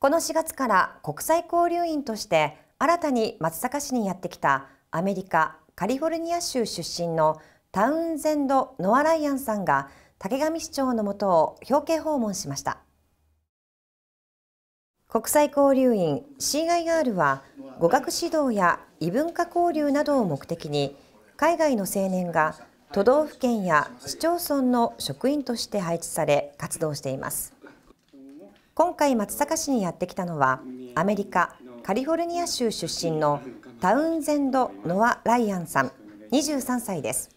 この4月から国際交流員として新たに松阪市にやってきたアメリカ・カリフォルニア州出身のタウンゼンド・ノア・ライアンさんが竹上市長のもとを表敬訪問しました国際交流員 CIR は語学指導や異文化交流などを目的に海外の青年が都道府県や市町村の職員として配置され活動しています今回松阪市にやってきたのはアメリカカリフォルニア州出身のタウンゼンド・ノア・ライアンさん23歳です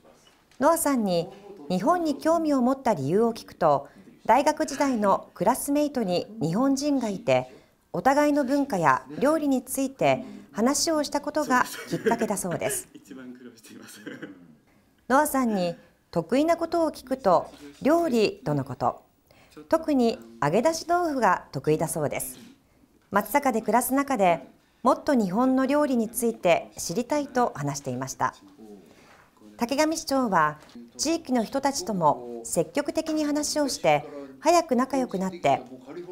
ノアさんに日本に興味を持った理由を聞くと大学時代のクラスメイトに日本人がいてお互いの文化や料理について話をしたことがきっかけだそうですノアさんに得意なことを聞くと料理とのこと特に揚げ出し豆腐が得意だそうです松坂で暮らす中でもっと日本の料理について知りたいと話していました竹上市長は地域の人たちとも積極的に話をして早く仲良くなって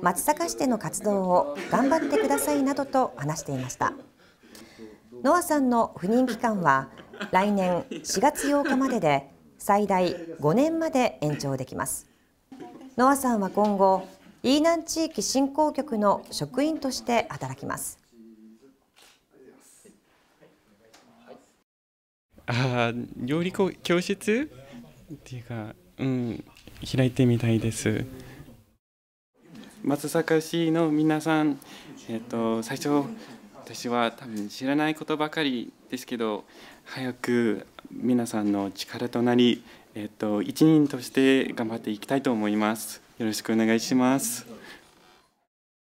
松阪市での活動を頑張ってくださいなどと話していましたノアさんの不任期間は来年4月8日までで最大5年まで延長できますノアさんは今後、飯南地域振興局の職員として働きます。ああ、料理教室っていうか、うん、開いてみたいです。松阪市の皆さん、えっと、最初私は多分知らないことばかりですけど早く皆さんの力となり、えっと、一人として頑張っていきたいと思います。よろしくお願いします。